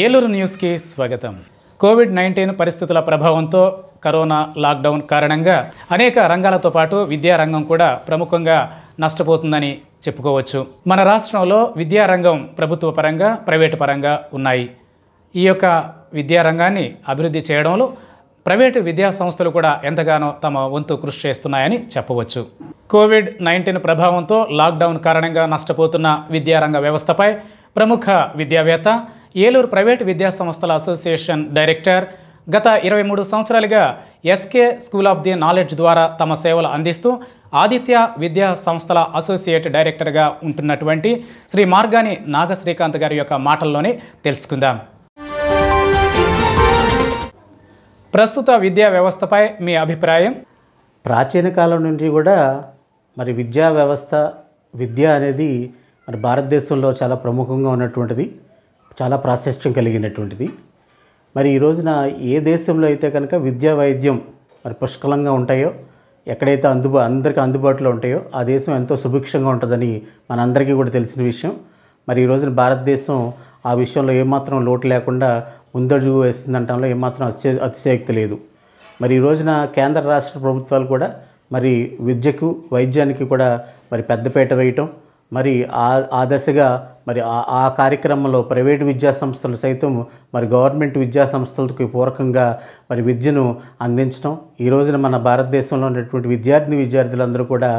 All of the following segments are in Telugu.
ఏలూరు న్యూస్కి స్వాగతం కోవిడ్ నైన్టీన్ పరిస్థితుల ప్రభావంతో కరోనా లాక్డౌన్ కారణంగా అనేక రంగాలతో పాటు విద్యారంగం కూడా ప్రముఖంగా నష్టపోతుందని చెప్పుకోవచ్చు మన రాష్ట్రంలో విద్యారంగం ప్రభుత్వ పరంగా ప్రైవేటు పరంగా ఉన్నాయి ఈ యొక్క విద్యారంగాన్ని అభివృద్ధి చేయడంలో ప్రైవేటు విద్యా సంస్థలు కూడా ఎంతగానో తమ వంతు కృషి చేస్తున్నాయని చెప్పవచ్చు కోవిడ్ నైన్టీన్ ప్రభావంతో లాక్డౌన్ కారణంగా నష్టపోతున్న విద్యారంగ వ్యవస్థపై ప్రముఖ విద్యావేత్త ఏలూరు ప్రైవేటు విద్యాసంస్థల అసోసియేషన్ డైరెక్టర్ గత ఇరవై మూడు సంవత్సరాలుగా SK school of the knowledge ద్వారా తమ సేవలు అందిస్తూ ఆదిత్య విద్యా సంస్థల అసోసియేట్ డైరెక్టర్గా ఉంటున్నటువంటి శ్రీ మార్గాని నాగశ్రీకాంత్ గారి యొక్క మాటల్లోనే తెలుసుకుందాం ప్రస్తుత విద్యా వ్యవస్థపై మీ అభిప్రాయం ప్రాచీన కాలం నుండి కూడా మరి విద్యా వ్యవస్థ విద్య అనేది మరి భారతదేశంలో చాలా ప్రముఖంగా ఉన్నటువంటిది చాలా ప్రాశస్త్యం కలిగినటువంటిది మరి ఈ రోజున ఏ దేశంలో అయితే కనుక విద్యా వైద్యం మరి పుష్కలంగా ఉంటాయో ఎక్కడైతే అందుబా అందరికీ అందుబాటులో ఉంటాయో ఆ దేశం ఎంతో సుభిక్షంగా ఉంటుందని మనందరికీ కూడా తెలిసిన విషయం మరి ఈ రోజున భారతదేశం ఆ విషయంలో ఏమాత్రం లోటు లేకుండా ముందడుగు వేస్తుందంటంలో ఏమాత్రం అతిశయ అతిశయక్తి లేదు మరి ఈ రోజున కేంద్ర రాష్ట్ర ప్రభుత్వాలు కూడా మరి విద్యకు వైద్యానికి కూడా మరి పెద్దపేట వేయటం మరి ఆ ఆ దశగా మరి ఆ కార్యక్రమంలో ప్రైవేటు విద్యా సంస్థలు సైతం మరి గవర్నమెంట్ విద్యా సంస్థలకు మరి విద్యను అందించడం ఈ రోజున మన భారతదేశంలో ఉన్నటువంటి విద్యార్థిని విద్యార్థులందరూ కూడా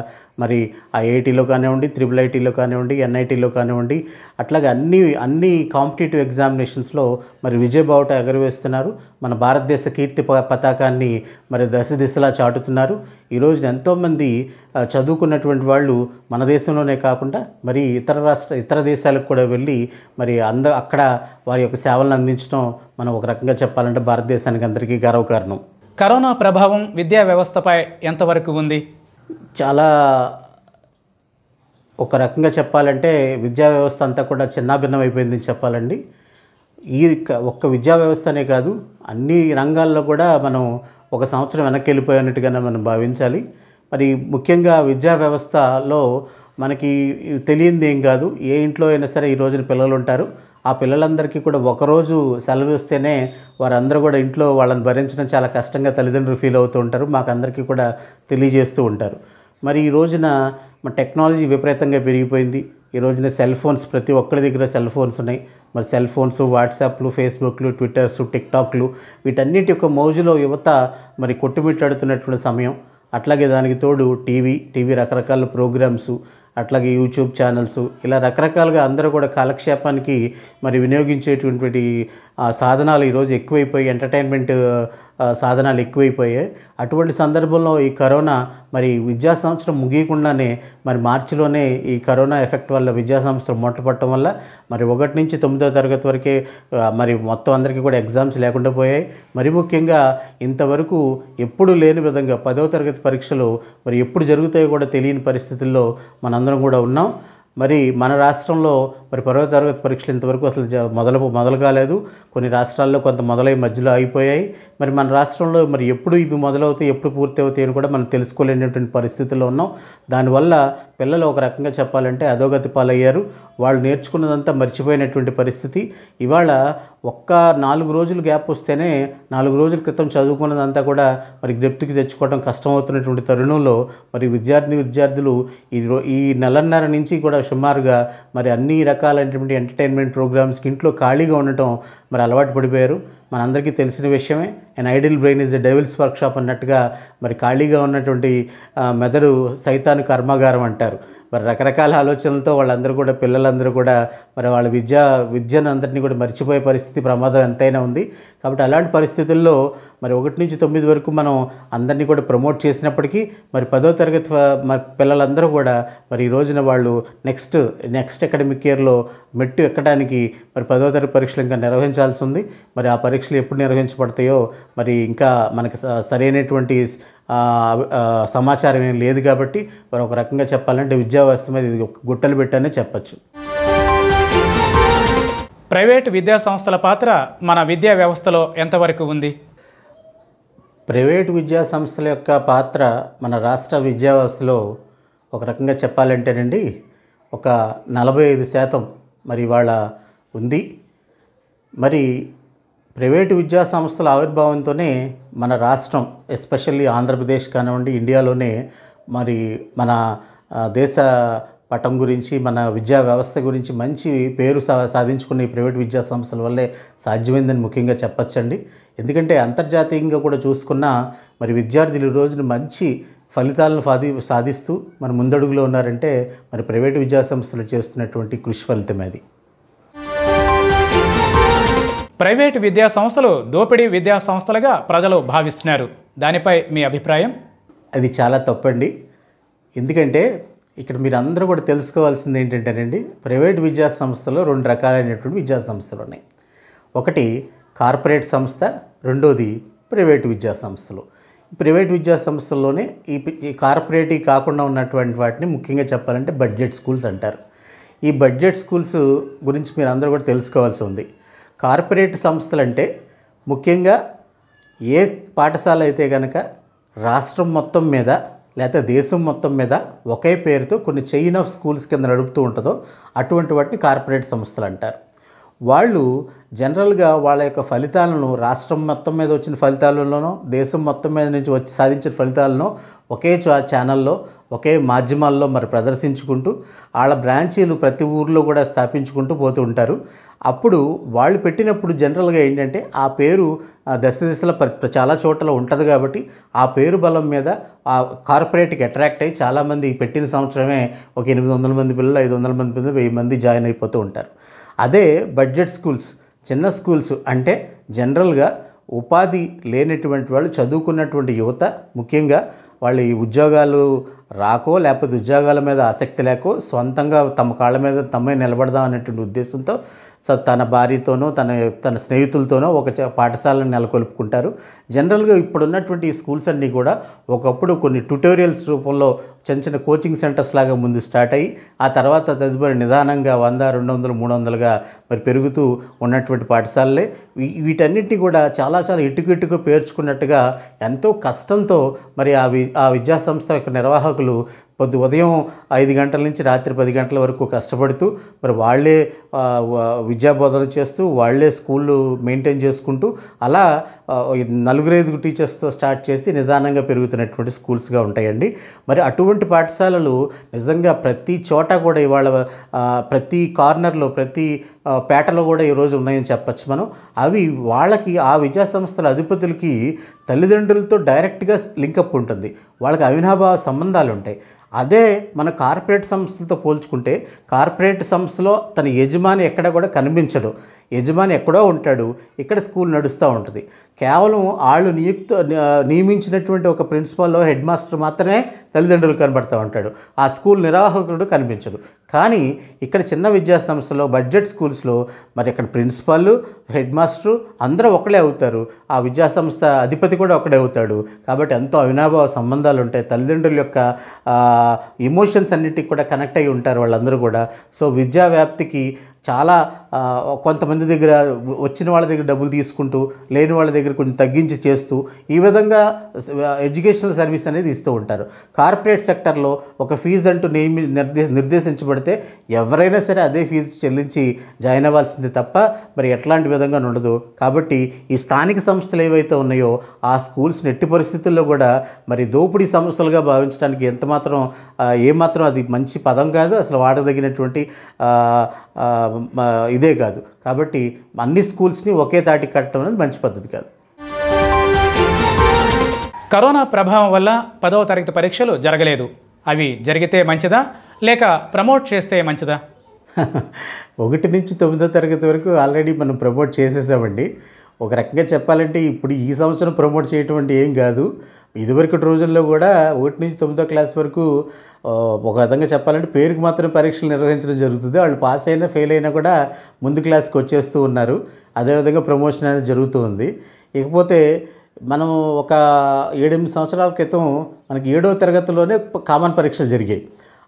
మరి ఐఐటీలో కానివ్వండి త్రిబుల్ ఐటీలో కానివ్వండి ఎన్ఐటీలో కానివ్వండి అట్లాగే అన్ని అన్ని కాంపిటేటివ్ ఎగ్జామినేషన్స్లో మరి విజయబావుట ఎగరవేస్తున్నారు మన భారతదేశ కీర్తి పతాకాన్ని మరి దశ దిశలా చాటుతున్నారు ఈరోజు ఎంతోమంది చదువుకున్నటువంటి వాళ్ళు మన దేశంలోనే కాకుండా మరి ఇతర రాష్ట్ర ఇతర దేశాలకు దేశాలకు కూడా వెళ్ళి మరి అంద అక్కడ వారి యొక్క సేవలను అందించడం మనం ఒక రకంగా చెప్పాలంటే భారతదేశానికి అందరికీ గర్వకారణం కరోనా ప్రభావం విద్యా వ్యవస్థపై ఎంతవరకు ఉంది చాలా ఒక రకంగా చెప్పాలంటే విద్యా వ్యవస్థ అంతా కూడా చిన్నాభిన్నం అయిపోయిందని చెప్పాలండి ఈ ఒక్క విద్యా వ్యవస్థనే కాదు అన్ని రంగాల్లో కూడా మనం ఒక సంవత్సరం వెనక్కి వెళ్ళిపోయినట్టుగానే మనం భావించాలి మరి ముఖ్యంగా విద్యా వ్యవస్థలో మనకి తెలియంది ఏం కాదు ఏ ఇంట్లో అయినా సరే ఈ రోజున పిల్లలు ఉంటారు ఆ పిల్లలందరికీ కూడా ఒకరోజు సెలవు ఇస్తేనే వారందరూ కూడా ఇంట్లో వాళ్ళని భరించడం చాలా కష్టంగా తల్లిదండ్రులు ఫీల్ అవుతూ ఉంటారు మాకందరికీ కూడా తెలియజేస్తూ ఉంటారు మరి ఈ రోజున మా టెక్నాలజీ విపరీతంగా పెరిగిపోయింది ఈ రోజున సెల్ ఫోన్స్ ప్రతి ఒక్కరి దగ్గర సెల్ ఫోన్స్ ఉన్నాయి మరి సెల్ ఫోన్స్ వాట్సాప్లు ఫేస్బుక్లు ట్విట్టర్స్ టిక్టాక్లు వీటన్నిటి యొక్క మోజులో యువత మరి కొట్టుమిట్టాడుతున్నటువంటి సమయం అట్లాగే దానికి తోడు టీవీ టీవీ రకరకాల ప్రోగ్రామ్స్ అట్లాగే యూట్యూబ్ ఛానల్స్ ఇలా రకరకాలుగా అందరూ కూడా కాలక్షేపానికి మరి వినియోగించేటువంటి సాధనాలు ఈరోజు ఎక్కువైపోయి ఎంటర్టైన్మెంట్ సాధనాలు ఎక్కువైపోయాయి అటువంటి సందర్భంలో ఈ కరోనా మరి విద్యా సంవత్సరం ముగియకుండానే మరి మార్చిలోనే ఈ కరోనా ఎఫెక్ట్ వల్ల విద్యా సంవత్సరం మొట్టపట్టడం వల్ల మరి ఒకటి నుంచి తొమ్మిదో తరగతి వరకే మరి మొత్తం అందరికీ కూడా ఎగ్జామ్స్ లేకుండా పోయాయి మరి ముఖ్యంగా ఇంతవరకు ఎప్పుడు లేని విధంగా పదో తరగతి పరీక్షలు మరి ఎప్పుడు జరుగుతాయో కూడా తెలియని పరిస్థితుల్లో మనందరం కూడా ఉన్నాం మరి మన రాష్ట్రంలో మరి పరో తరగతి పరీక్షలు ఇంతవరకు అసలు మొదలు మొదలు కాలేదు కొన్ని రాష్ట్రాల్లో కొంత మొదలై మధ్యలో అయిపోయాయి మరి మన రాష్ట్రంలో మరి ఎప్పుడు ఇవి మొదలవుతాయి ఎప్పుడు పూర్తి అవుతాయి అని కూడా మనం తెలుసుకోలేనటువంటి పరిస్థితుల్లో ఉన్నాం దానివల్ల పిల్లలు ఒక రకంగా చెప్పాలంటే అధోగతి పాలయ్యారు వాళ్ళు నేర్చుకున్నదంతా మర్చిపోయినటువంటి పరిస్థితి ఇవాళ ఒక్క నాలుగు రోజులు గ్యాప్ వస్తేనే నాలుగు రోజుల క్రితం చదువుకున్నదంతా కూడా మరి జ్ఞప్తికి తెచ్చుకోవడం కష్టమవుతున్నటువంటి తరుణంలో మరి విద్యార్థి విద్యార్థులు ఈ ఈ నెలన్నర నుంచి కూడా సుమారుగా మరి అన్ని రకాల రకాలైనటువంటి ఎంటర్టైన్మెంట్ ప్రోగ్రామ్స్కి ఇంట్లో ఖాళీగా ఉండటం మరి అలవాటు పడిపోయారు మనందరికీ తెలిసిన విషయమే and idle brain is a devil's workshop అన్నట్టుగా మరి ఖాళీగా ఉన్నటువంటి మెదడు సైతాను కర్మాగారం అంటారు మరి రకరకాల ఆలోచనలతో వాళ్ళందరూ కూడా పిల్లలందరూ కూడా మరి వాళ్ళ విద్య విద్యను అందరినీ కూడా మర్చిపోయే పరిస్థితి ప్రమాదం ఎంతైనా ఉంది కాబట్టి అలాంటి పరిస్థితుల్లో మరి ఒకటి నుంచి తొమ్మిది వరకు మనం అందరినీ కూడా ప్రమోట్ చేసినప్పటికీ మరి పదో తరగతి మరి పిల్లలందరూ కూడా మరి ఈ రోజున వాళ్ళు నెక్స్ట్ నెక్స్ట్ అకాడమిక్ ఇయర్లో మెట్టు ఎక్కడానికి మరి పదో తరగతి పరీక్షలు ఇంకా నిర్వహించాల్సి ఉంది మరి ఆ పరీక్ష పరీక్షలు ఎప్పుడు నిర్వహించబడతాయో మరి ఇంకా మనకి సరైనటువంటి సమాచారం ఏం లేదు కాబట్టి మరి ఒక రకంగా చెప్పాలంటే విద్యావ్యవస్థ మీద ఇది గుట్టలు పెట్టానే చెప్పచ్చు ప్రైవేట్ విద్యా సంస్థల పాత్ర మన విద్యా వ్యవస్థలో ఎంతవరకు ఉంది ప్రైవేట్ విద్యా సంస్థల యొక్క పాత్ర మన రాష్ట్ర విద్యా వ్యవస్థలో ఒక రకంగా చెప్పాలంటేనండి ఒక నలభై ఐదు శాతం మరి వాళ్ళ ఉంది మరి ప్రైవేటు విద్యా సంస్థల ఆవిర్భావంతోనే మన రాష్ట్రం ఎస్పెషల్లీ ఆంధ్రప్రదేశ్ కానివ్వండి ఇండియాలోనే మరి మన దేశ పటం గురించి మన విద్యా వ్యవస్థ గురించి మంచి పేరు సా సాధించుకున్న ఈ ప్రైవేట్ విద్యా సంస్థల వల్లే సాధ్యమైందని ముఖ్యంగా చెప్పచ్చండి ఎందుకంటే అంతర్జాతీయంగా కూడా చూసుకున్న మరి విద్యార్థులు ఈ రోజున మంచి ఫలితాలను సాధి సాధిస్తూ మన ముందడుగులో ఉన్నారంటే మరి ప్రైవేటు విద్యా సంస్థలు చేస్తున్నటువంటి కృషి ఫలితం అది ప్రైవేట్ విద్యా సంస్థలు దోపిడీ విద్యా సంస్థలుగా ప్రజలు భావిస్తున్నారు దానిపై మీ అభిప్రాయం అది చాలా తప్పండి ఎందుకంటే ఇక్కడ మీరు అందరూ కూడా తెలుసుకోవాల్సింది ఏంటంటేనండి ప్రైవేట్ విద్యా సంస్థలు రెండు రకాలైనటువంటి విద్యా సంస్థలు ఉన్నాయి ఒకటి కార్పొరేట్ సంస్థ రెండోది ప్రైవేట్ విద్యా సంస్థలు ప్రైవేట్ విద్యా సంస్థల్లోనే ఈ కార్పొరేట్ కాకుండా ఉన్నటువంటి వాటిని ముఖ్యంగా చెప్పాలంటే బడ్జెట్ స్కూల్స్ అంటారు ఈ బడ్జెట్ స్కూల్స్ గురించి మీరు అందరూ కూడా తెలుసుకోవాల్సి ఉంది కార్పొరేట్ సంస్థలంటే ముఖ్యంగా ఏ పాఠశాల అయితే కనుక రాష్ట్రం మొత్తం మీద లేకపోతే దేశం మొత్తం మీద ఒకే పేరుతో కొన్ని చైన్ ఆఫ్ స్కూల్స్ కింద నడుపుతూ ఉంటుందో అటువంటి వాటిని కార్పొరేట్ సంస్థలు అంటారు వాళ్ళు జనరల్గా వాళ్ళ యొక్క ఫలితాలను రాష్ట్రం మొత్తం మీద వచ్చిన ఫలితాలలోనో దేశం మొత్తం మీద నుంచి వచ్చి సాధించిన ఫలితాలను ఒకే ఛానల్లో ఒకే మాధ్యమాల్లో మరి ప్రదర్శించుకుంటూ వాళ్ళ బ్రాంచీలు ప్రతి ఊర్లో కూడా స్థాపించుకుంటూ పోతూ ఉంటారు అప్పుడు వాళ్ళు పెట్టినప్పుడు జనరల్గా ఏంటంటే ఆ పేరు దశ దశల చాలా చోట్ల ఉంటుంది కాబట్టి ఆ పేరు బలం మీద ఆ కార్పొరేట్కి అట్రాక్ట్ అయ్యి చాలామంది పెట్టిన సంవత్సరమే ఒక ఎనిమిది వందల మంది పిల్లలు ఐదు వందల మంది పిల్లలు వెయ్యి మంది జాయిన్ అయిపోతూ ఉంటారు అదే బడ్జెట్ స్కూల్స్ చిన్న స్కూల్స్ అంటే జనరల్గా ఉపాధి లేనటువంటి వాళ్ళు చదువుకున్నటువంటి యువత ముఖ్యంగా వాళ్ళు ఈ ఉద్యోగాలు రాకో లేకపోతే ఉద్యోగాల మీద ఆసక్తి లేకో సొంతంగా తమ కాళ్ళ మీద తమ్మే నిలబడదాం అనేటువంటి ఉద్దేశంతో తన భార్యతోనో తన తన స్నేహితులతోనో ఒక పాఠశాలను నెలకొల్పుకుంటారు జనరల్గా ఇప్పుడున్నటువంటి ఈ స్కూల్స్ అన్నీ కూడా ఒకప్పుడు కొన్ని ట్యూటోరియల్స్ రూపంలో చిన్న చిన్న కోచింగ్ సెంటర్స్ లాగా ముందు స్టార్ట్ అయ్యి ఆ తర్వాత తదుపరి నిదానంగా వంద రెండు వందలు మూడు వందలుగా మరి పెరుగుతూ ఉన్నటువంటి పాఠశాలలే వీటన్నిటిని కూడా చాలా చాలా ఇటుకిటుకు పేర్చుకున్నట్టుగా ఎంతో కష్టంతో మరి అవి ఆ విద్యాసంస్థ యొక్క నిర్వాహకులు పొద్దు ఉదయం ఐదు గంటల నుంచి రాత్రి పది గంటల వరకు కష్టపడుతూ మరి వాళ్ళే విద్యాబోధన చేస్తూ వాళ్ళే స్కూళ్ళు మెయింటైన్ చేసుకుంటూ అలా నలుగురైదుగు టీచర్స్తో స్టార్ట్ చేసి నిదానంగా పెరుగుతున్నటువంటి స్కూల్స్గా ఉంటాయండి మరి అటువంటి పాఠశాలలు నిజంగా ప్రతి చోట కూడా ఇవాళ ప్రతి కార్నర్లో ప్రతి పేటలో కూడా ఈరోజు ఉన్నాయని చెప్పచ్చు మనం అవి వాళ్ళకి ఆ విద్యా సంస్థల అధిపతులకి తల్లిదండ్రులతో డైరెక్ట్గా లింకప్ ఉంటుంది వాళ్ళకి అవినాభావ సంబంధాలు ఉంటాయి అదే మన కార్పొరేట్ సంస్థలతో పోల్చుకుంటే కార్పొరేట్ సంస్థలో తన యజమాని ఎక్కడ కూడా కనిపించడు యజమాని ఎక్కడో ఉంటాడు ఇక్కడ స్కూల్ నడుస్తూ ఉంటుంది కేవలం వాళ్ళు నియుక్త నియమించినటువంటి ఒక ప్రిన్సిపాల్లో హెడ్ మాస్టర్ మాత్రమే తల్లిదండ్రులు కనబడుతూ ఉంటాడు ఆ స్కూల్ నిర్వాహకుడు కనిపించడు కానీ ఇక్కడ చిన్న విద్యాసంస్థలో బడ్జెట్ స్కూల్స్లో మరి ఇక్కడ ప్రిన్సిపాల్ హెడ్ మాస్టర్ అందరూ ఒకడే అవుతారు ఆ విద్యాసంస్థ అధిపతి కూడా ఒకడే అవుతాడు కాబట్టి ఎంతో అవినాభావ సంబంధాలు ఉంటాయి తల్లిదండ్రుల యొక్క ఇమోషన్స్ అన్నిటికి కూడా కనెక్ట్ అయి ఉంటారు వాళ్ళందరూ కూడా సో విద్యా వ్యాప్తికి చాలా కొంతమంది దగ్గర వచ్చిన వాళ్ళ దగ్గర డబ్బులు తీసుకుంటూ లేని వాళ్ళ దగ్గర కొంచెం తగ్గించి చేస్తూ ఈ విధంగా ఎడ్యుకేషనల్ సర్వీస్ అనేది ఇస్తూ ఉంటారు కార్పొరేట్ సెక్టర్లో ఒక ఫీజు అంటూ నియమి నిర్దేశించబడితే ఎవరైనా సరే అదే ఫీజు చెల్లించి జాయిన్ అవ్వాల్సిందే తప్ప మరి ఎట్లాంటి విధంగా ఉండదు కాబట్టి ఈ స్థానిక సంస్థలు ఏవైతే ఉన్నాయో ఆ స్కూల్స్ నెట్టి పరిస్థితుల్లో కూడా మరి దోపిడీ సంస్థలుగా భావించడానికి ఎంతమాత్రం ఏమాత్రం అది మంచి పదం కాదు అసలు వాడదగినటువంటి ఇదే కాదు కాబట్టి అన్ని స్కూల్స్ని ఒకే తాటి కట్టడం అనేది మంచి పద్ధతి కాదు కరోనా ప్రభావం వల్ల పదవ తరగతి పరీక్షలు జరగలేదు అవి జరిగితే మంచిదా లేక ప్రమోట్ చేస్తే మంచిదా ఒకటి నుంచి తొమ్మిదో తరగతి వరకు ఆల్రెడీ మనం ప్రమోట్ చేసేసామండి ఒక రకంగా చెప్పాలంటే ఇప్పుడు ఈ సంవత్సరం ప్రమోట్ అంటే ఏం కాదు ఇదివరకటి రోజుల్లో కూడా ఒకటి నుంచి తొమ్మిదో క్లాస్ వరకు ఒక విధంగా చెప్పాలంటే పేరుకు మాత్రం పరీక్షలు నిర్వహించడం జరుగుతుంది వాళ్ళు పాస్ అయినా ఫెయిల్ అయినా కూడా ముందు క్లాస్కి వచ్చేస్తూ ఉన్నారు అదేవిధంగా ప్రమోషన్ అనేది జరుగుతుంది ఇకపోతే మనం ఒక ఏడెనిమిది సంవత్సరాల క్రితం మనకి ఏడో తరగతిలోనే కామన్ పరీక్షలు జరిగాయి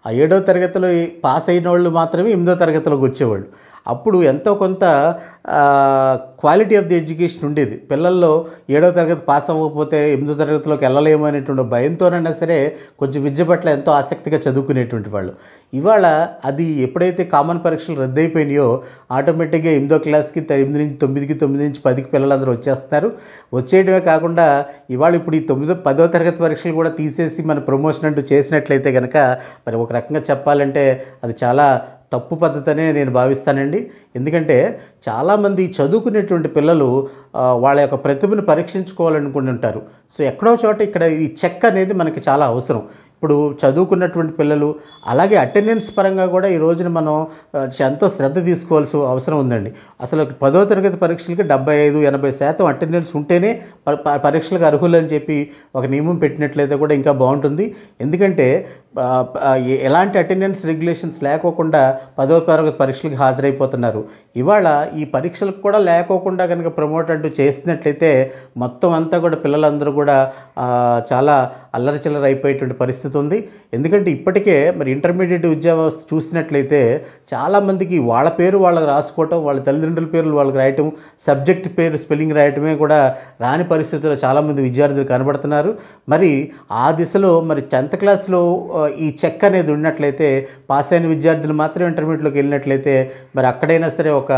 ఆ ఏడో తరగతిలో పాస్ అయిన వాళ్ళు మాత్రమే ఎనిమిదో తరగతిలోకి వచ్చేవాళ్ళు అప్పుడు ఎంతో కొంత క్వాలిటీ ఆఫ్ ది ఎడ్యుకేషన్ ఉండేది పిల్లల్లో ఏడవ తరగతి పాస్ అవ్వకపోతే ఎనిమిదో తరగతిలోకి వెళ్ళలేము అనేటువంటి భయంతోనైనా సరే కొంచెం విద్య పట్ల ఎంతో ఆసక్తిగా చదువుకునేటువంటి వాళ్ళు ఇవాళ అది ఎప్పుడైతే కామన్ పరీక్షలు రద్దయిపోయినాయో ఆటోమేటిక్గా ఎనిమిదో క్లాస్కి ఎనిమిది నుంచి తొమ్మిదికి తొమ్మిది నుంచి పదికి పిల్లలందరూ వచ్చేస్తారు వచ్చేయడమే కాకుండా ఇవాళ ఇప్పుడు ఈ తొమ్మిదో పదో తరగతి పరీక్షలు కూడా తీసేసి మన ప్రమోషన్ అంటూ చేసినట్లయితే కనుక మరి ఒక రకంగా చెప్పాలంటే అది చాలా తప్పు పద్ధతనే నేను భావిస్తానండి ఎందుకంటే చాలామంది చదువుకునేటువంటి పిల్లలు వాళ్ళ యొక్క ప్రతిభను పరీక్షించుకోవాలనుకుంటుంటారు సో ఎక్కడో చోట ఇక్కడ ఈ చెక్ అనేది మనకి చాలా అవసరం ఇప్పుడు చదువుకున్నటువంటి పిల్లలు అలాగే అటెండెన్స్ పరంగా కూడా ఈ రోజున మనం ఎంతో శ్రద్ధ తీసుకోవాల్సిన అవసరం ఉందండి అసలు పదో తరగతి పరీక్షలకి డెబ్బై ఐదు ఎనభై శాతం అటెండెన్స్ ఉంటేనే పరీక్షలకు అర్హులు అని చెప్పి ఒక నియమం పెట్టినట్లయితే కూడా ఇంకా బాగుంటుంది ఎందుకంటే ఎలాంటి అటెండెన్స్ రెగ్యులేషన్స్ లేకోకుండా పదో తరగతి పరీక్షలకు హాజరైపోతున్నారు ఇవాళ ఈ పరీక్షలకు కూడా లేకోకుండా కనుక ప్రమోట్ అంటూ చేసినట్లయితే మొత్తం అంతా కూడా పిల్లలందరూ కూడా చాలా అల్లరి చిల్లర అయిపోయేటువంటి పరిస్థితి ఉంది ఎందుకంటే ఇప్పటికే మరి ఇంటర్మీడియట్ విద్యా వ్యవస్థ చూసినట్లయితే చాలామందికి వాళ్ళ పేరు వాళ్ళకి రాసుకోవటం వాళ్ళ తల్లిదండ్రుల పేర్లు వాళ్ళకి రాయటం సబ్జెక్ట్ పేరు స్పెల్లింగ్ రాయటమే కూడా రాని పరిస్థితిలో చాలామంది విద్యార్థులు కనబడుతున్నారు మరి ఆ దిశలో మరి టెన్త్ క్లాస్లో ఈ చెక్ అనేది ఉన్నట్లయితే పాస్ అయిన విద్యార్థులు మాత్రం ఇంటర్మీడియట్లోకి వెళ్ళినట్లయితే మరి అక్కడైనా సరే ఒక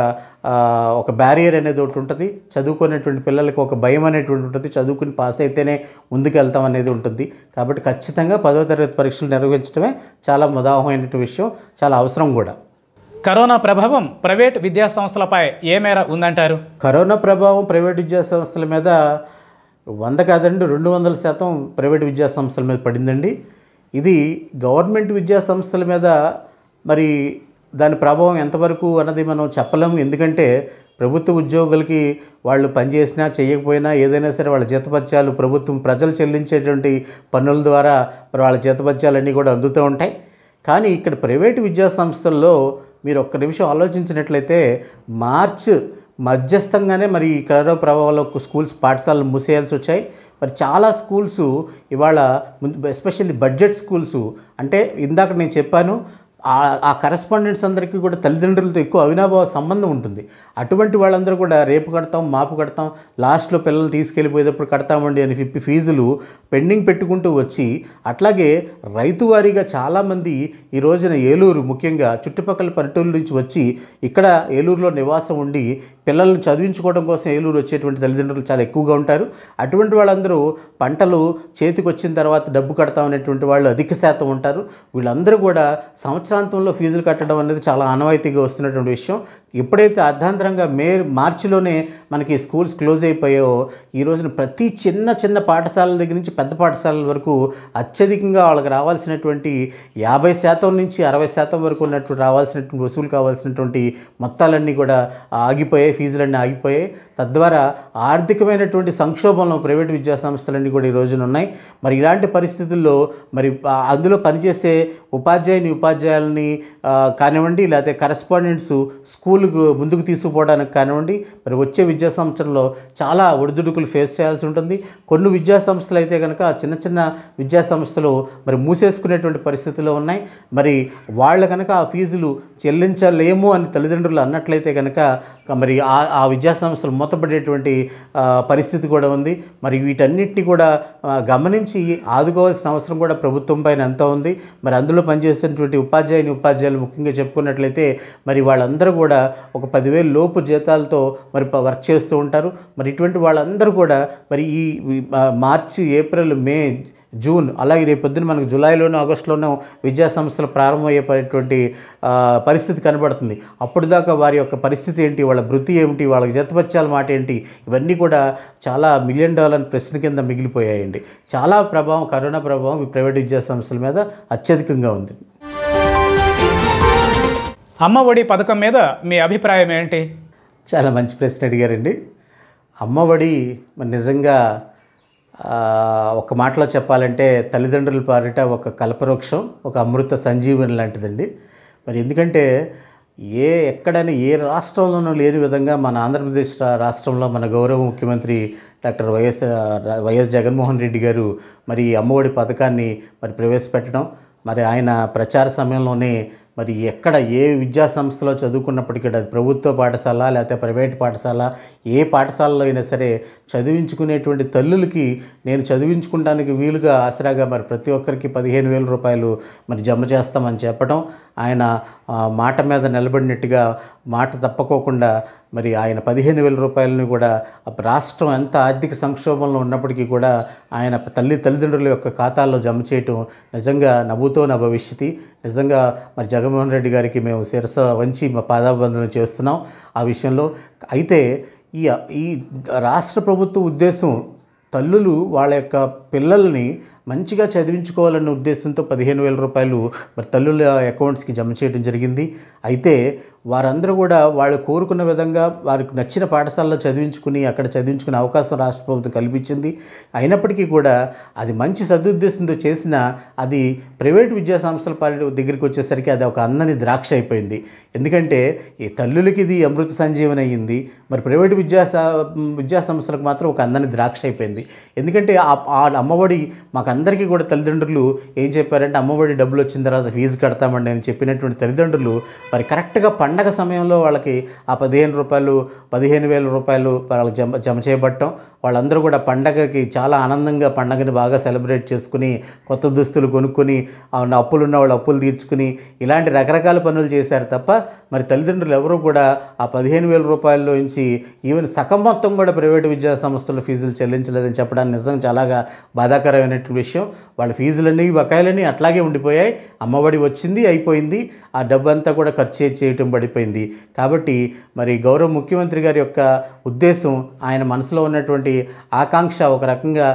ఒక బ్యారియర్ అనేది ఒకటి ఉంటుంది చదువుకునేటువంటి పిల్లలకు ఒక భయం అనేటువంటి ఉంటుంది చదువుకుని పాస్ అయితేనే ముందుకెళ్తాం అనేది ఉంటుంది కాబట్టి ఖచ్చితంగా పదో తరగతి పరీక్షలు నిర్వహించడమే చాలా ముదాహమైనటువంటి విషయం చాలా అవసరం కూడా కరోనా ప్రభావం ప్రైవేట్ విద్యా సంస్థలపై ఏ మేర ఉందంటారు కరోనా ప్రభావం ప్రైవేట్ విద్యా సంస్థల మీద వంద కాదండి రెండు వందల శాతం ప్రైవేట్ విద్యా సంస్థల మీద పడిందండి ఇది గవర్నమెంట్ విద్యా సంస్థల మీద మరి దాని ప్రభావం ఎంతవరకు అన్నది మనం చెప్పలేము ఎందుకంటే ప్రభుత్వ ఉద్యోగులకి వాళ్ళు పనిచేసినా చేయకపోయినా ఏదైనా సరే వాళ్ళ జీతపత్యాలు ప్రభుత్వం ప్రజలు చెల్లించేటువంటి పన్నుల ద్వారా మరి వాళ్ళ జీతపత్యాలన్నీ కూడా అందుతూ ఉంటాయి కానీ ఇక్కడ ప్రైవేటు విద్యా సంస్థల్లో మీరు ఒక్క నిమిషం ఆలోచించినట్లయితే మార్చ్ మధ్యస్థంగానే మరి కరోనా ప్రభావంలో స్కూల్స్ పాఠశాలలు మూసేయాల్సి వచ్చాయి మరి చాలా స్కూల్స్ ఇవాళ ఎస్పెషల్లీ బడ్జెట్ స్కూల్స్ అంటే ఇందాక నేను చెప్పాను ఆ కరెస్పాండెంట్స్ అందరికీ కూడా తల్లిదండ్రులతో ఎక్కువ అవినాభావ సంబంధం ఉంటుంది అటువంటి వాళ్ళందరూ కూడా రేపు కడతాం మాపు కడతాం లాస్ట్లో పిల్లల్ని తీసుకెళ్ళిపోయేటప్పుడు కడతామండి అని చెప్పి ఫీజులు పెండింగ్ పెట్టుకుంటూ వచ్చి అట్లాగే రైతువారీగా చాలామంది ఈ రోజున ఏలూరు ముఖ్యంగా చుట్టుపక్కల పల్లెటూరు నుంచి వచ్చి ఇక్కడ ఏలూరులో నివాసం ఉండి పిల్లల్ని చదివించుకోవడం కోసం ఏలూరు వచ్చేటువంటి తల్లిదండ్రులు చాలా ఎక్కువగా ఉంటారు అటువంటి వాళ్ళందరూ పంటలు చేతికి వచ్చిన తర్వాత డబ్బు కడతాం అనేటువంటి వాళ్ళు అధిక శాతం ఉంటారు వీళ్ళందరూ కూడా సంవత్సరాంతంలో ఫీజులు కట్టడం అనేది చాలా ఆనవాయితీగా వస్తున్నటువంటి విషయం ఎప్పుడైతే అర్ధాంతరంగా మే మార్చిలోనే మనకి స్కూల్స్ క్లోజ్ అయిపోయాయో ఈ రోజున ప్రతి చిన్న చిన్న పాఠశాలల దగ్గర నుంచి పెద్ద పాఠశాలల వరకు అత్యధికంగా వాళ్ళకి రావాల్సినటువంటి యాభై శాతం నుంచి అరవై శాతం వరకు ఉన్నటువంటి రావాల్సినటువంటి వసూలు కావాల్సినటువంటి మొత్తాలన్నీ కూడా ఆగిపోయాయి ఫీజులన్నీ ఆగిపోయాయి తద్వారా ఆర్థికమైనటువంటి సంక్షోభంలో ప్రైవేట్ విద్యా సంస్థలన్నీ కూడా ఈ రోజున ఉన్నాయి మరి ఇలాంటి పరిస్థితుల్లో మరి అందులో పనిచేసే ఉపాధ్యాయుని ఉపాధ్యాయులని కానివ్వండి లేకపోతే కరెస్పాండెంట్స్ స్కూల్కు ముందుకు తీసుకుపోవడానికి కానివ్వండి మరి వచ్చే విద్యా సంవత్సరంలో చాలా ఒడిదుడుకులు ఫేస్ చేయాల్సి ఉంటుంది కొన్ని విద్యా సంస్థలు అయితే కనుక చిన్న చిన్న విద్యా సంస్థలు మరి మూసేసుకునేటువంటి పరిస్థితులు ఉన్నాయి మరి వాళ్ళు కనుక ఆ ఫీజులు చెల్లించలేము అని తల్లిదండ్రులు అన్నట్లయితే కనుక మరి ఆ విద్యా సంస్థలు మూతపడేటువంటి పరిస్థితి కూడా ఉంది మరి వీటన్నిటిని కూడా గమనించి ఆదుకోవాల్సిన అవసరం కూడా ప్రభుత్వం పైన ఎంత ఉంది మరి అందులో పనిచేసినటువంటి ఉపాధ్యాయుని ఉపాధ్యాయులు ముఖ్యంగా చెప్పుకున్నట్లయితే మరి వాళ్ళందరూ కూడా ఒక పదివేలు లోపు జీతాలతో మరి వర్క్ చేస్తూ ఉంటారు మరి ఇటువంటి వాళ్ళందరూ కూడా మరి ఈ మార్చి ఏప్రిల్ మే జూన్ అలాగే రేపొద్దున మనకు జూలైలోనూ ఆగస్టులోనూ విద్యా సంస్థలు ప్రారంభమయ్యేటువంటి పరిస్థితి కనబడుతుంది అప్పటిదాకా వారి యొక్క పరిస్థితి ఏంటి వాళ్ళ వృత్తి ఏమిటి వాళ్ళకి జతపచ్చాల మాట ఏంటి ఇవన్నీ కూడా చాలా మిలియన్ డాలర్ ప్రశ్న కింద మిగిలిపోయాయండి చాలా ప్రభావం కరోనా ప్రభావం ఈ ప్రైవేట్ విద్యా సంస్థల మీద అత్యధికంగా ఉంది అమ్మ ఒడి పథకం మీద మీ అభిప్రాయం ఏంటి చాలా మంచి ప్రశ్న అడిగారండి అమ్మఒడి మరి నిజంగా ఒక మాటలో చెప్పాలంటే తల్లిదండ్రుల పారిట ఒక కల్పవృక్షం ఒక అమృత సంజీవని లాంటిదండి మరి ఎందుకంటే ఏ ఎక్కడైనా ఏ రాష్ట్రంలోనూ లేని విధంగా మన ఆంధ్రప్రదేశ్ రాష్ట్రంలో మన గౌరవ ముఖ్యమంత్రి doctor YS YS Jaganmohan Reddy garu మరి అమ్మఒడి పథకాన్ని మరి ప్రవేశపెట్టడం మరి ఆయన ప్రచార సమయంలోనే మరి ఎక్కడ ఏ విద్యా సంస్థలో చదువుకున్నప్పటికీ అది ప్రభుత్వ పాఠశాల లేకపోతే ప్రైవేట్ పాఠశాల ఏ పాఠశాలలో అయినా సరే చదివించుకునేటువంటి తల్లులకి నేను చదివించుకోవడానికి వీలుగా ఆసరాగా మరి ప్రతి ఒక్కరికి పదిహేను వేల రూపాయలు మరి జమ చేస్తామని చెప్పడం ఆయన మాట మీద నిలబడినట్టుగా మాట తప్పకోకుండా మరి ఆయన పదిహేను వేల రూపాయలని కూడా రాష్ట్రం ఎంత ఆర్థిక సంక్షోభంలో ఉన్నప్పటికీ కూడా ఆయన తల్లి తల్లిదండ్రుల యొక్క ఖాతాల్లో జమ చేయటం నిజంగా నవ్వుతో నా నిజంగా మరి జగ జగన్మోహన్ రెడ్డి గారికి మేము శిరస వంచి పాదాభివందనం చేస్తున్నాం ఆ విషయంలో అయితే ఈ ఈ రాష్ట్ర ప్రభుత్వ ఉద్దేశం తల్లులు వాళ్ళ యొక్క పిల్లల్ని మంచిగా చదివించుకోవాలన్న ఉద్దేశంతో పదిహేను వేల రూపాయలు మరి తల్లుల అకౌంట్స్కి జమ చేయడం జరిగింది అయితే వారందరూ కూడా వాళ్ళు కోరుకున్న విధంగా వారికి నచ్చిన పాఠశాలలో చదివించుకుని అక్కడ చదివించుకునే అవకాశం రాష్ట్ర ప్రభుత్వం కల్పించింది అయినప్పటికీ కూడా అది మంచి సదుద్దేశంతో చేసిన అది ప్రైవేట్ విద్యా సంస్థల దగ్గరికి వచ్చేసరికి అది ఒక అందని ద్రాక్ష అయిపోయింది ఎందుకంటే ఈ తల్లులకి ఇది అమృత సంజీవన అయ్యింది మరి ప్రైవేట్ విద్యా విద్యా సంస్థలకు మాత్రం ఒక అందని ద్రాక్ష అయిపోయింది ఎందుకంటే ఆ అమ్మఒడి మాకందరికీ కూడా తల్లిదండ్రులు ఏం చెప్పారంటే అమ్మఒడి డబ్బులు వచ్చిన తర్వాత ఫీజు కడతామండి అని చెప్పినటువంటి తల్లిదండ్రులు మరి కరెక్ట్గా పండగ సమయంలో వాళ్ళకి ఆ పదిహేను రూపాయలు పదిహేను వేల రూపాయలు వాళ్ళకి జమ జమ చేయబట్టం వాళ్ళందరూ కూడా పండగకి చాలా ఆనందంగా పండగని బాగా సెలబ్రేట్ చేసుకుని కొత్త దుస్తులు కొనుక్కొని ఉన్న వాళ్ళు అప్పులు తీర్చుకుని ఇలాంటి రకరకాల పనులు చేశారు తప్ప మరి తల్లిదండ్రులు ఎవరూ కూడా ఆ పదిహేను వేల రూపాయల నుంచి ఈవెన్ సగం మొత్తం కూడా ప్రైవేటు విద్యా సంస్థల ఫీజులు చెల్లించలేదని చెప్పడానికి నిజంగా చాలాగా బాధాకరమైనటువంటి విషయం వాళ్ళ ఫీజులన్నీ బకాయిలన్నీ అట్లాగే ఉండిపోయాయి అమ్మఒడి వచ్చింది అయిపోయింది ఆ డబ్బు అంతా కూడా ఖర్చు చేయటం పడిపోయింది కాబట్టి మరి గౌరవ ముఖ్యమంత్రి గారి యొక్క ఉద్దేశం ఆయన మనసులో ఉన్నటువంటి ఆకాంక్ష ఒక రకంగా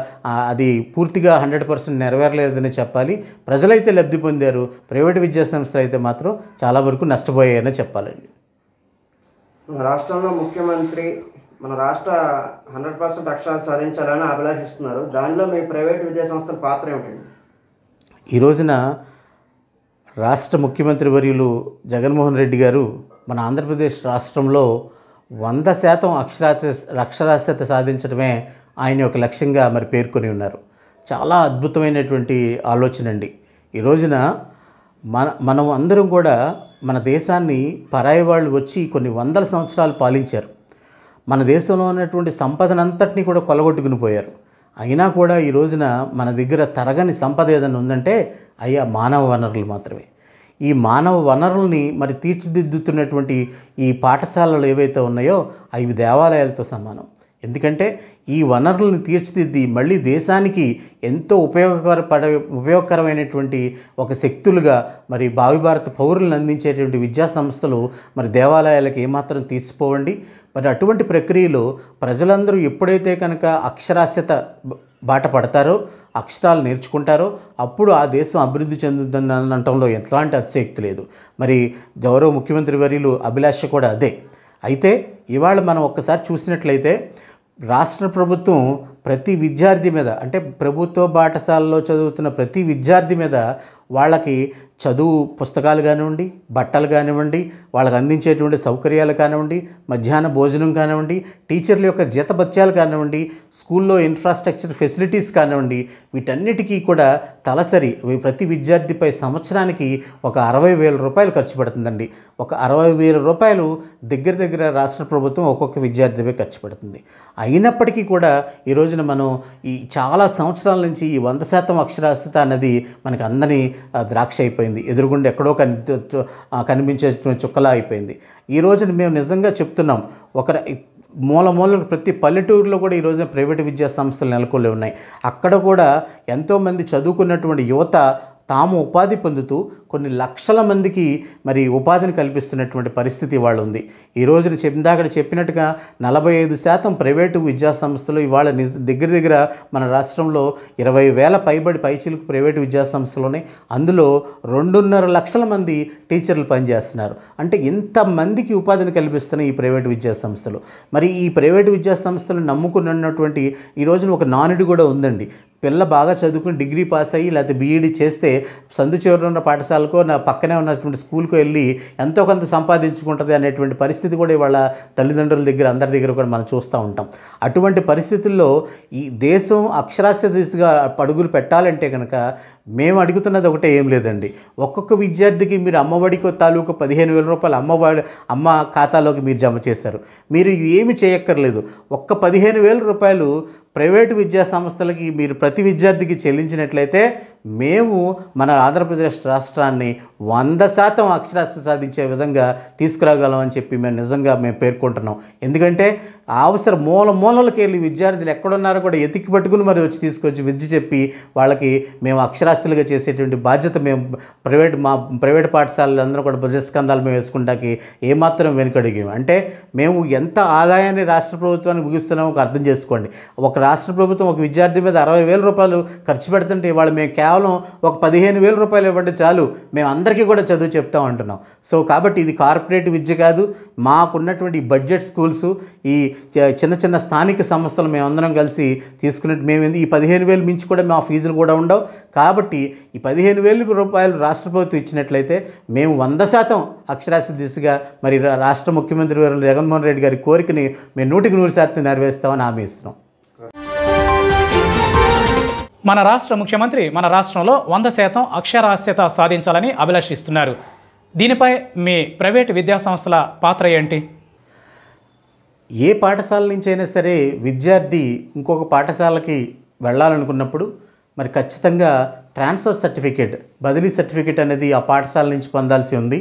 అది పూర్తిగా హండ్రెడ్ పర్సెంట్ నెరవేరలేదని చెప్పాలి ప్రజలైతే లబ్ధి పొందారు ప్రైవేట్ విద్యా సంస్థలు అయితే మాత్రం చాలా వరకు నష్టపోయాయని చెప్పాలండి రాష్ట్రంలో ముఖ్యమంత్రి మన రాష్ట్ర హండ్రెడ్ పర్సెంట్ అక్షరాలు సాధించాలని అభిలాషిస్తున్నారు దానిలో మీ ప్రైవేట్ విద్యా సంస్థల పాత్ర ఏమిటండి ఈ రోజున రాష్ట్ర ముఖ్యమంత్రి వర్యులు జగన్మోహన్ రెడ్డి గారు మన ఆంధ్రప్రదేశ్ రాష్ట్రంలో వంద శాతం అక్షరాస్య అక్షరాస్యత సాధించడమే ఆయన యొక్క లక్ష్యంగా మరి పేర్కొని ఉన్నారు చాలా అద్భుతమైనటువంటి ఆలోచన అండి ఈ రోజున మన మనం అందరం కూడా మన దేశాన్ని పరాయి వాళ్ళు వచ్చి కొన్ని వందల సంవత్సరాలు పాలించారు మన దేశంలో ఉన్నటువంటి సంపదనంతటినీ కూడా కొలగొట్టుకుని పోయారు అయినా కూడా ఈ రోజున మన దగ్గర తరగని సంపద ఏదైనా ఉందంటే అయ్యా మానవ వనరులు మాత్రమే ఈ మానవ వనరుల్ని మరి తీర్చిదిద్దుతున్నటువంటి ఈ పాఠశాలలు ఏవైతే ఉన్నాయో అవి దేవాలయాలతో సమానం ఎందుకంటే ఈ వనరులను తీర్చిదిద్ది మళ్ళీ దేశానికి ఎంతో ఉపయోగకర పడ ఉపయోగకరమైనటువంటి ఒక శక్తులుగా మరి భావి భారత పౌరులను అందించేటువంటి విద్యా సంస్థలు మరి దేవాలయాలకు ఏమాత్రం తీసిపోవండి మరి అటువంటి ప్రక్రియలో ప్రజలందరూ ఎప్పుడైతే కనుక అక్షరాస్యత బాట పడతారో అక్షరాలు నేర్చుకుంటారో అప్పుడు ఆ దేశం అభివృద్ధి చెందుతుందని అనటంలో ఎట్లాంటి అతిశక్తి లేదు మరి గౌరవ ముఖ్యమంత్రి వర్యులు అభిలాష కూడా అదే అయితే ఇవాళ మనం ఒక్కసారి చూసినట్లయితే రాష్ట్ర ప్రభుత్వం ప్రతి విద్యార్థి మీద అంటే ప్రభుత్వ పాఠశాలలో చదువుతున్న ప్రతి విద్యార్థి మీద వాళ్ళకి చదువు పుస్తకాలు కానివ్వండి బట్టలు కానివ్వండి వాళ్ళకి అందించేటువంటి సౌకర్యాలు కానివ్వండి మధ్యాహ్న భోజనం కానివ్వండి టీచర్ల యొక్క జీతభత్యాలు కానివ్వండి స్కూల్లో ఇన్ఫ్రాస్ట్రక్చర్ ఫెసిలిటీస్ కానివ్వండి వీటన్నిటికీ కూడా తలసరి ప్రతి విద్యార్థిపై సంవత్సరానికి ఒక అరవై వేల రూపాయలు ఖర్చు పెడుతుందండి ఒక అరవై వేల రూపాయలు దగ్గర దగ్గర రాష్ట్ర ప్రభుత్వం ఒక్కొక్క విద్యార్థిపై ఖర్చు పెడుతుంది అయినప్పటికీ కూడా ఈ రోజున మనం ఈ చాలా సంవత్సరాల నుంచి ఈ వంద శాతం అక్షరాస్యత అనేది మనకు అందరినీ ద్రాక్ష అయిపోయింది ఎదురుగుండి ఎక్కడో కని కనిపించే చుక్కలా అయిపోయింది ఈ రోజున మేము నిజంగా చెప్తున్నాం ఒక మూల మూలకు ప్రతి పల్లెటూరులో కూడా ఈ రోజున ప్రైవేటు విద్యా సంస్థలు నెలకొని ఉన్నాయి అక్కడ కూడా ఎంతోమంది చదువుకున్నటువంటి యువత తాము ఉపాధి పొందుతూ కొన్ని లక్షల మందికి మరి ఉపాధిని కల్పిస్తున్నటువంటి పరిస్థితి ఇవాళ ఉంది ఈ రోజున ఇందాక చెప్పినట్టుగా నలభై ఐదు శాతం ప్రైవేటు విద్యా సంస్థలు ఇవాళ దగ్గర దగ్గర మన రాష్ట్రంలో ఇరవై వేల పైబడి పైచీలకు ప్రైవేటు విద్యా సంస్థలోనే అందులో రెండున్నర లక్షల మంది టీచర్లు పనిచేస్తున్నారు అంటే ఇంతమందికి ఉపాధిని కల్పిస్తున్న ఈ ప్రైవేటు విద్యా సంస్థలు మరి ఈ ప్రైవేటు విద్యా సంస్థలు నమ్ముకున్నటువంటి ఈ రోజున ఒక నానుడి కూడా ఉందండి పిల్ల బాగా చదువుకుని డిగ్రీ పాస్ అయ్యి లేకపోతే బీఈడీ చేస్తే సందు చివరిలో ఉన్న పాఠశాలకో నా పక్కనే ఉన్నటువంటి స్కూల్కి వెళ్ళి ఎంతో కొంత సంపాదించుకుంటుంది అనేటువంటి పరిస్థితి కూడా ఇవాళ తల్లిదండ్రుల దగ్గర అందరి దగ్గర కూడా మనం చూస్తూ ఉంటాం అటువంటి పరిస్థితుల్లో ఈ దేశం అక్షరాస్య దిశగా పడుగులు పెట్టాలంటే కనుక మేము అడుగుతున్నది ఒకటే ఏం లేదండి ఒక్కొక్క విద్యార్థికి మీరు అమ్మఒడికి తాలూకు పదిహేను వేల రూపాయలు అమ్మవాడి అమ్మ ఖాతాలోకి మీరు జమ చేశారు మీరు ఏమి చేయక్కర్లేదు ఒక్క పదిహేను వేల రూపాయలు ప్రైవేటు విద్యా సంస్థలకి మీరు ప్రతి విద్యార్థికి చెల్లించినట్లయితే మేము మన ఆంధ్రప్రదేశ్ రాష్ట్రాన్ని వంద శాతం అక్షరాస్యత సాధించే విధంగా తీసుకురాగలం అని చెప్పి మేము నిజంగా మేము పేర్కొంటున్నాం ఎందుకంటే అవసర మూల మూలలకి వెళ్ళి విద్యార్థులు ఎక్కడున్నారో కూడా ఎతికి పట్టుకుని మరి వచ్చి తీసుకొచ్చి విద్య చెప్పి వాళ్ళకి మేము అక్షరాస్యులుగా చేసేటువంటి బాధ్యత మేము ప్రైవేట్ మా ప్రైవేట్ పాఠశాలలు అందరూ కూడా ప్రజస్కందాలు మేము వేసుకుంటాకి ఏమాత్రం వెనుకడిగాం అంటే మేము ఎంత ఆదాయాన్ని రాష్ట్ర ప్రభుత్వానికి ముగిస్తున్నామో అర్థం చేసుకోండి ఒక రాష్ట్ర ప్రభుత్వం ఒక విద్యార్థి మీద అరవై వేల రూపాయలు ఖర్చు పెడుతుంటే వాళ్ళు మేము కేవలం ఒక పదిహేను వేల రూపాయలు ఇవ్వండి చాలు మేము అందరికీ కూడా చదువు చెప్తాం అంటున్నాం సో కాబట్టి ఇది కార్పొరేట్ విద్య కాదు మాకున్నటువంటి బడ్జెట్ స్కూల్స్ ఈ చిన్న చిన్న స్థానిక సంస్థలు మేమందరం కలిసి తీసుకున్నట్టు మేము ఈ పదిహేను వేలు మించి కూడా మా ఫీజులు కూడా ఉండవు కాబట్టి ఈ పదిహేను వేల రూపాయలు రాష్ట్ర ప్రభుత్వం ఇచ్చినట్లయితే మేము వంద శాతం అక్షరాస్యత దిశగా మరి రాష్ట్ర ముఖ్యమంత్రి గారు జగన్మోహన్ రెడ్డి గారి కోరికని మేము నూటికి నూరు శాతం నెరవేస్తామని హామీ ఇస్తున్నాం మన రాష్ట్ర ముఖ్యమంత్రి మన రాష్ట్రంలో వంద శాతం అక్షరాస్యత సాధించాలని అభిలషిస్తున్నారు దీనిపై మీ ప్రైవేటు విద్యాసంస్థల పాత్ర ఏంటి ఏ పాఠశాల నుంచైనా సరే విద్యార్థి ఇంకొక పాఠశాలకి వెళ్ళాలనుకున్నప్పుడు మరి ఖచ్చితంగా ట్రాన్స్ఫర్ సర్టిఫికేట్ బదిలీ సర్టిఫికేట్ అనేది ఆ పాఠశాల నుంచి పొందాల్సి ఉంది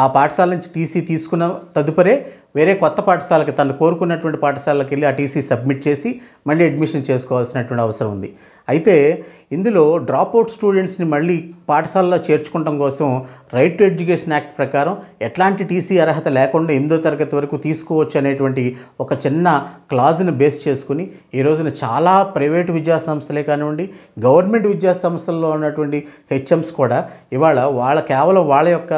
ఆ పాఠశాల నుంచి టీసీ తీసుకున్న తదుపరే వేరే కొత్త పాఠశాలకి తను కోరుకున్నటువంటి పాఠశాలకు వెళ్ళి ఆ టీసీ సబ్మిట్ చేసి మళ్ళీ అడ్మిషన్ చేసుకోవాల్సినటువంటి అవసరం ఉంది అయితే ఇందులో డ్రాప్అవుట్ స్టూడెంట్స్ని మళ్ళీ పాఠశాలలో చేర్చుకోవడం కోసం రైట్ టు ఎడ్యుకేషన్ యాక్ట్ ప్రకారం ఎట్లాంటి టీసీ అర్హత లేకుండా ఎనిమిదో తరగతి వరకు తీసుకోవచ్చు అనేటువంటి ఒక చిన్న క్లాజ్ని బేస్ చేసుకుని ఈ రోజున చాలా ప్రైవేటు విద్యా సంస్థలే కానివ్వండి గవర్నమెంట్ విద్యా సంస్థల్లో ఉన్నటువంటి హెచ్ఎమ్స్ కూడా ఇవాళ వాళ్ళ కేవలం వాళ్ళ యొక్క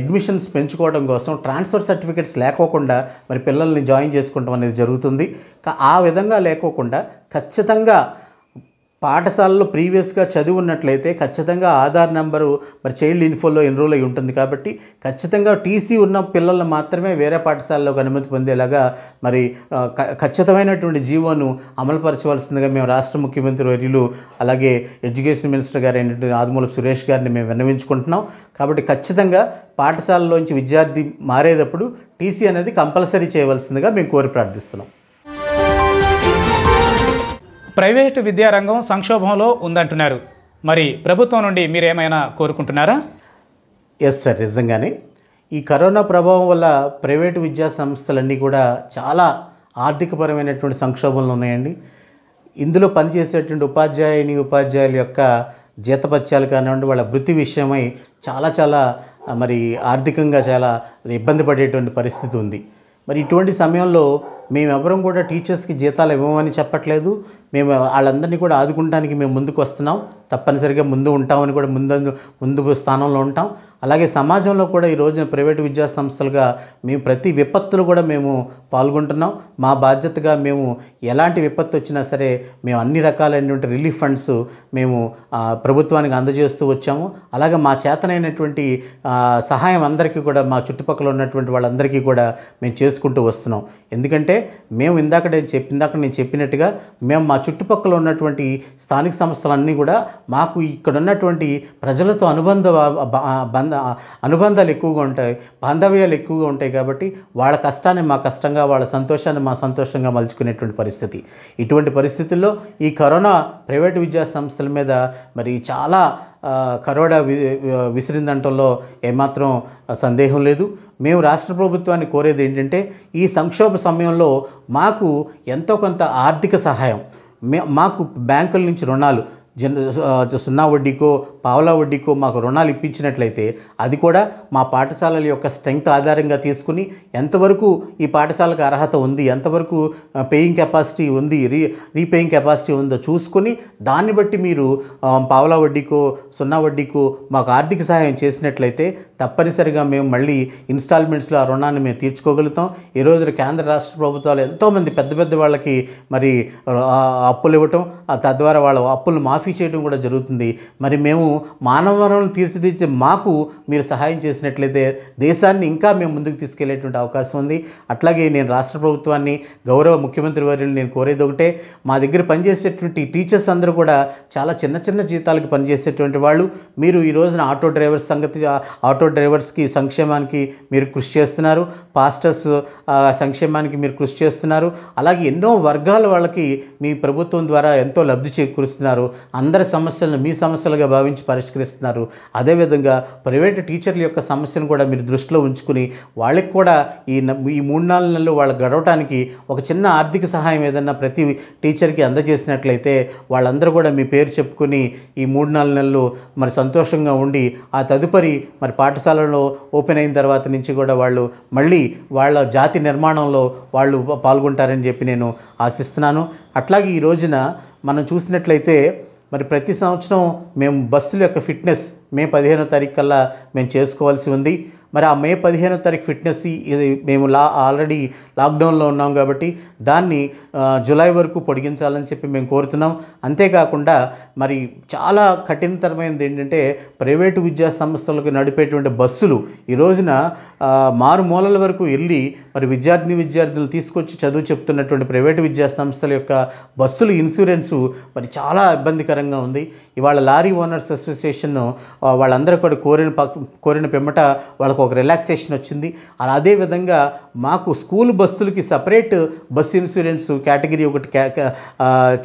అడ్మిషన్స్ పెంచుకోవడం కోసం ట్రాన్స్ఫర్ సర్టిఫికేట్స్ లేకోకుండా తప్పకుండా మరి పిల్లల్ని జాయిన్ చేసుకుంటాం అనేది జరుగుతుంది ఆ విధంగా లేకోకుండా ఖచ్చితంగా పాఠశాలలో ప్రీవియస్గా చదివి ఉన్నట్లయితే ఖచ్చితంగా ఆధార్ నెంబరు మరి చైల్డ్ ఇన్ఫోలో ఎన్రోల్ అయి ఉంటుంది కాబట్టి ఖచ్చితంగా టీసీ ఉన్న పిల్లలను మాత్రమే వేరే పాఠశాలలోకి అనుమతి పొందేలాగా మరి ఖచ్చితమైనటువంటి జీవోను అమలుపరచవలసిందిగా మేము రాష్ట్ర ముఖ్యమంత్రి వర్యులు అలాగే ఎడ్యుకేషన్ మినిస్టర్ గారు అయినటువంటి ఆదిమూలపు సురేష్ గారిని మేము విన్నవించుకుంటున్నాం కాబట్టి ఖచ్చితంగా పాఠశాలలోంచి విద్యార్థి మారేటప్పుడు టీసీ అనేది కంపల్సరీ చేయవలసిందిగా మేము కోరి ప్రార్థిస్తున్నాం ప్రైవేటు విద్యారంగం సంక్షోభంలో ఉందంటున్నారు మరి ప్రభుత్వం నుండి మీరేమైనా కోరుకుంటున్నారా ఎస్ సార్ నిజంగానే ఈ కరోనా ప్రభావం వల్ల ప్రైవేటు విద్యా సంస్థలన్నీ కూడా చాలా ఆర్థికపరమైనటువంటి సంక్షోభంలో ఉన్నాయండి ఇందులో పనిచేసేటువంటి ఉపాధ్యాయుని ఉపాధ్యాయుల యొక్క జీతపత్యాలు కానివ్వండి వాళ్ళ వృత్తి విషయమై చాలా చాలా మరి ఆర్థికంగా చాలా ఇబ్బంది పడేటువంటి పరిస్థితి ఉంది మరి ఇటువంటి సమయంలో మేమెవరం కూడా టీచర్స్కి జీతాలు ఇవ్వమని చెప్పట్లేదు మేము వాళ్ళందరినీ కూడా ఆదుకుంటానికి మేము ముందుకు వస్తున్నాం తప్పనిసరిగా ముందు ఉంటామని కూడా ముందు ముందు స్థానంలో ఉంటాం అలాగే సమాజంలో కూడా ఈ రోజున ప్రైవేటు విద్యా సంస్థలుగా మేము ప్రతి విపత్తులు కూడా మేము పాల్గొంటున్నాం మా బాధ్యతగా మేము ఎలాంటి విపత్తు వచ్చినా సరే మేము అన్ని రకాలైనటువంటి రిలీఫ్ ఫండ్స్ మేము ప్రభుత్వానికి అందజేస్తూ వచ్చాము అలాగే మా చేతనైనటువంటి సహాయం అందరికీ కూడా మా చుట్టుపక్కల ఉన్నటువంటి వాళ్ళందరికీ కూడా మేము చేసుకుంటూ వస్తున్నాం ఎందుకంటే మేము ఇందాక నేను చెప్పి ఇందాక నేను చెప్పినట్టుగా మేము మా చుట్టుపక్కల ఉన్నటువంటి స్థానిక సంస్థలన్నీ కూడా మాకు ఇక్కడ ఉన్నటువంటి ప్రజలతో అనుబంధ బంధ అనుబంధాలు ఎక్కువగా ఉంటాయి బాంధవ్యాలు ఎక్కువగా ఉంటాయి కాబట్టి వాళ్ళ కష్టాన్ని మా కష్టంగా వాళ్ళ సంతోషాన్ని మా సంతోషంగా మలుచుకునేటువంటి పరిస్థితి ఇటువంటి పరిస్థితుల్లో ఈ కరోనా ప్రైవేటు విద్యా సంస్థల మీద మరి చాలా కరోడా విసిరిందంటంలో ఏమాత్రం సందేహం లేదు మేము రాష్ట్ర ప్రభుత్వాన్ని కోరేది ఏంటంటే ఈ సంక్షోభ సమయంలో మాకు ఎంతో కొంత ఆర్థిక సహాయం మాకు బ్యాంకుల నుంచి రుణాలు జన సున్నా వడ్డీకో పావలా వడ్డీకు మాకు రుణాలు ఇప్పించినట్లయితే అది కూడా మా పాఠశాలల యొక్క స్ట్రెంగ్త్ ఆధారంగా తీసుకుని ఎంతవరకు ఈ పాఠశాలకు అర్హత ఉంది ఎంతవరకు పేయింగ్ కెపాసిటీ ఉంది రీ రీపేయింగ్ కెపాసిటీ ఉందో చూసుకుని దాన్ని బట్టి మీరు పావలా వడ్డీకో సున్నా వడ్డీకో మాకు ఆర్థిక సహాయం చేసినట్లయితే తప్పనిసరిగా మేము మళ్ళీ ఇన్స్టాల్మెంట్స్లో ఆ రుణాన్ని మేము తీర్చుకోగలుగుతాం ఈ రోజున కేంద్ర రాష్ట్ర ప్రభుత్వాలు ఎంతోమంది పెద్ద పెద్ద వాళ్ళకి మరి అప్పులు ఇవ్వటం తద్వారా వాళ్ళ అప్పులు మాఫీ చేయడం కూడా జరుగుతుంది మరి మేము మానవ వనరులను తీర్చిదిద్దే మాకు మీరు సహాయం చేసినట్లయితే దేశాన్ని ఇంకా మేము ముందుకు తీసుకెళ్లేటువంటి అవకాశం ఉంది అట్లాగే నేను రాష్ట్ర ప్రభుత్వాన్ని గౌరవ ముఖ్యమంత్రి వారిని నేను కోరేది ఒకటే మా దగ్గర పనిచేసేటువంటి టీచర్స్ అందరూ కూడా చాలా చిన్న చిన్న జీతాలకు పనిచేసేటువంటి వాళ్ళు మీరు ఈ రోజున ఆటో డ్రైవర్స్ సంగతి ఆటో డ్రైవర్స్కి సంక్షేమానికి మీరు కృషి చేస్తున్నారు పాస్టర్స్ సంక్షేమానికి మీరు కృషి చేస్తున్నారు అలాగే ఎన్నో వర్గాల వాళ్ళకి మీ ప్రభుత్వం ద్వారా ఎంతో లబ్ధి చేకూరుస్తున్నారు అందరి సమస్యలను మీ సమస్యలుగా భావించి పరిష్కరిస్తున్నారు అదేవిధంగా ప్రైవేట్ టీచర్ల యొక్క సమస్యను కూడా మీరు దృష్టిలో ఉంచుకుని వాళ్ళకి కూడా ఈ ఈ మూడు నాలుగు నెలలు వాళ్ళు గడవటానికి ఒక చిన్న ఆర్థిక సహాయం ఏదన్నా ప్రతి టీచర్కి అందజేసినట్లయితే వాళ్ళందరూ కూడా మీ పేరు చెప్పుకొని ఈ మూడు నాలుగు నెలలు మరి సంతోషంగా ఉండి ఆ తదుపరి మరి పాఠశాలలో ఓపెన్ అయిన తర్వాత నుంచి కూడా వాళ్ళు మళ్ళీ వాళ్ళ జాతి నిర్మాణంలో వాళ్ళు పాల్గొంటారని చెప్పి నేను ఆశిస్తున్నాను అట్లాగే ఈ రోజున మనం చూసినట్లయితే మరి ప్రతి సంవత్సరం మేము బస్సుల యొక్క ఫిట్నెస్ మే పదిహేనో తారీఖు కల్లా మేము చేసుకోవాల్సి ఉంది మరి ఆ మే పదిహేనో తారీఖు ఫిట్నెస్ ఇది మేము లా ఆల్రెడీ లాక్డౌన్లో ఉన్నాం కాబట్టి దాన్ని జూలై వరకు పొడిగించాలని చెప్పి మేము కోరుతున్నాం అంతేకాకుండా మరి చాలా కఠినతరమైనది ఏంటంటే ప్రైవేటు విద్యా సంస్థలకు నడిపేటువంటి బస్సులు ఈ రోజున మారుమూలల వరకు వెళ్ళి మరి విద్యార్థిని విద్యార్థులు తీసుకొచ్చి చదువు చెప్తున్నటువంటి ప్రైవేటు విద్యా సంస్థల యొక్క బస్సులు ఇన్సూరెన్సు మరి చాలా ఇబ్బందికరంగా ఉంది ఇవాళ లారీ ఓనర్స్ అసోసియేషన్ వాళ్ళందరూ కూడా కోరిన కోరిన పిమ్మట వాళ్ళకు ఒక రిలాక్సేషన్ వచ్చింది అలా అదేవిధంగా మాకు స్కూల్ బస్సులకి సపరేట్ బస్సు ఇన్సూరెన్స్ కేటగిరీ ఒకటి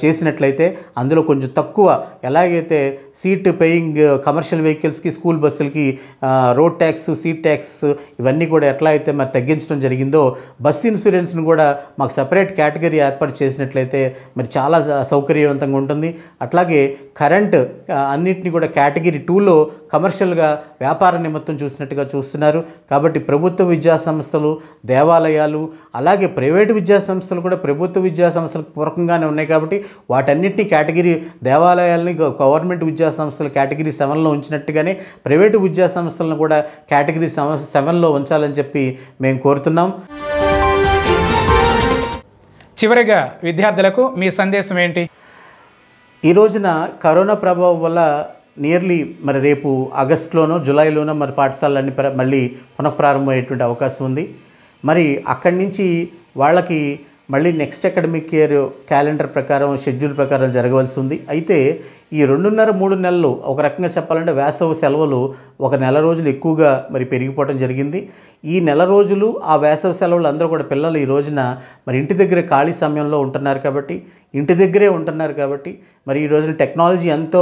చేసినట్లయితే అందులో కొంచెం తక్కువ ఎలాగైతే సీట్ పేయింగ్ కమర్షియల్ వెహికల్స్కి స్కూల్ బస్సులకి రోడ్ ట్యాక్స్ సీట్ ట్యాక్స్ ఇవన్నీ కూడా ఎట్లా అయితే మరి తగ్గించడం జరిగిందో బస్సు ఇన్సూరెన్స్ను కూడా మాకు సపరేట్ కేటగిరీ ఏర్పాటు చేసినట్లయితే మరి చాలా సౌకర్యవంతంగా ఉంటుంది అట్లాగే కరెంట్ అన్నిటిని కూడా కేటగిరీ టూలో కమర్షియల్గా వ్యాపార నిమిత్తం చూసినట్టుగా చూస్తున్నారు కాబట్టి ప్రభుత్వ విద్యా సంస్థలు దేవాలయాలు అలాగే ప్రైవేటు విద్యా సంస్థలు కూడా ప్రభుత్వ విద్యా సంస్థలకు పూర్వకంగానే ఉన్నాయి కాబట్టి వాటన్నింటినీ కేటగిరీ దేవాలయాలని గవర్నమెంట్ విద్యా సంస్థలు కేటగిరీ సెవెన్లో ఉంచినట్టుగానే ప్రైవేటు విద్యా సంస్థలను కూడా కేటగిరీ సెవెన్ సెవెన్లో ఉంచాలని చెప్పి మేము కోరుతున్నాం చివరిగా విద్యార్థులకు మీ సందేశం ఏంటి ఈ రోజున కరోనా ప్రభావం వల్ల నియర్లీ మరి రేపు ఆగస్టులోనో జూలైలోనో మరి పాఠశాలన్నీ మళ్ళీ పునఃప్రారంభమయ్యేటువంటి అవకాశం ఉంది మరి అక్కడి నుంచి వాళ్ళకి మళ్ళీ నెక్స్ట్ అకాడమిక్ ఇయర్ క్యాలెండర్ ప్రకారం షెడ్యూల్ ప్రకారం జరగవలసి ఉంది అయితే ఈ రెండున్నర మూడు నెలలు ఒక రకంగా చెప్పాలంటే వేసవి సెలవులు ఒక నెల రోజులు ఎక్కువగా మరి పెరిగిపోవడం జరిగింది ఈ నెల రోజులు ఆ వేసవి సెలవులు అందరూ కూడా పిల్లలు ఈ రోజున మరి ఇంటి దగ్గర ఖాళీ సమయంలో ఉంటున్నారు కాబట్టి ఇంటి దగ్గరే ఉంటున్నారు కాబట్టి మరి ఈ రోజున టెక్నాలజీ ఎంతో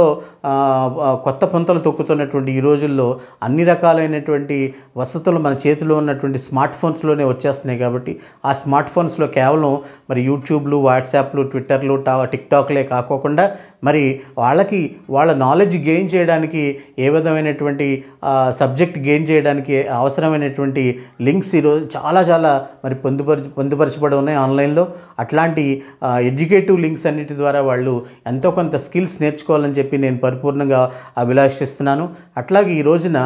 కొత్త పుంతలు తొక్కుతున్నటువంటి ఈ రోజుల్లో అన్ని రకాలైనటువంటి వసతులు మన చేతిలో ఉన్నటువంటి స్మార్ట్ ఫోన్స్లోనే వచ్చేస్తున్నాయి కాబట్టి ఆ స్మార్ట్ ఫోన్స్లో కేవలం మరి యూట్యూబ్లు వాట్సాప్లు ట్విట్టర్లు టా టిక్టాక్లే కాకోకుండా మరి వాళ్ళ వాళ్ళకి వాళ్ళ నాలెడ్జ్ గెయిన్ చేయడానికి ఏ విధమైనటువంటి సబ్జెక్ట్ గెయిన్ చేయడానికి అవసరమైనటువంటి లింక్స్ ఈరోజు చాలా చాలా మరి పొందుపరి పొందుపరచబడి ఉన్నాయి ఆన్లైన్లో అట్లాంటి ఎడ్యుకేటివ్ లింక్స్ అన్నిటి ద్వారా వాళ్ళు ఎంతో కొంత స్కిల్స్ నేర్చుకోవాలని చెప్పి నేను పరిపూర్ణంగా అభిలాషిస్తున్నాను అట్లాగే ఈ రోజున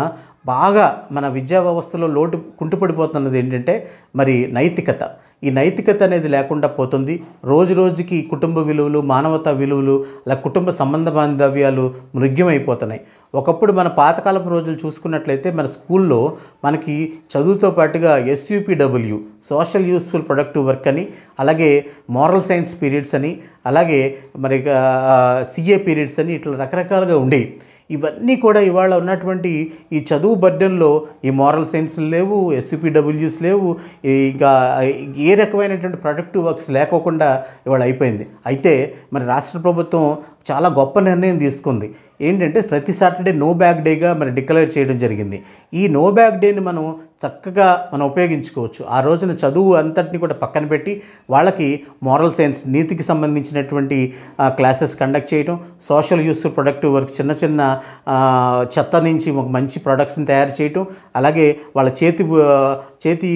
బాగా మన విద్యా వ్యవస్థలో లోటు కుంటుపడిపోతున్నది ఏంటంటే మరి నైతికత ఈ నైతికత అనేది లేకుండా పోతుంది రోజు రోజుకి కుటుంబ విలువలు మానవతా విలువలు అలా కుటుంబ సంబంధ బాంధవ్యాలు మృగ్యమైపోతున్నాయి ఒకప్పుడు మన పాతకాలపు రోజులు చూసుకున్నట్లయితే మన స్కూల్లో మనకి చదువుతో పాటుగా SUPW social useful productive work అని అలాగే మోరల్ సైన్స్ పీరియడ్స్ అని అలాగే మరి సిఏ పీరియడ్స్ అని ఇట్లా రకరకాలుగా ఉండేవి ఇవన్నీ కూడా ఇవాళ ఉన్నటువంటి ఈ చదువు బర్డెన్లో ఈ మోరల్ సైన్స్లు లేవు ఎస్సిపిడబ్ల్యూస్ లేవు ఇంకా ఏ రకమైనటువంటి ప్రొడక్టివ్ వర్క్స్ లేకోకుండా ఇవాళ అయిపోయింది అయితే మరి రాష్ట్ర ప్రభుత్వం చాలా గొప్ప నిర్ణయం తీసుకుంది ఏంటంటే ప్రతి సాటర్డే నో బ్యాగ్ డేగా మరి డిక్లేర్ చేయడం జరిగింది ఈ నో బ్యాక్ డేని మనం చక్కగా మనం ఉపయోగించుకోవచ్చు ఆ రోజున చదువు అంతటిని కూడా పక్కన పెట్టి వాళ్ళకి మోరల్ సైన్స్ నీతికి సంబంధించినటువంటి క్లాసెస్ కండక్ట్ చేయడం సోషల్ యూస్ ప్రొడక్టివ్ వర్క్ చిన్న చిన్న చెత్త నుంచి ఒక మంచి ప్రొడక్ట్స్ని తయారు చేయటం అలాగే వాళ్ళ చేతి చేతి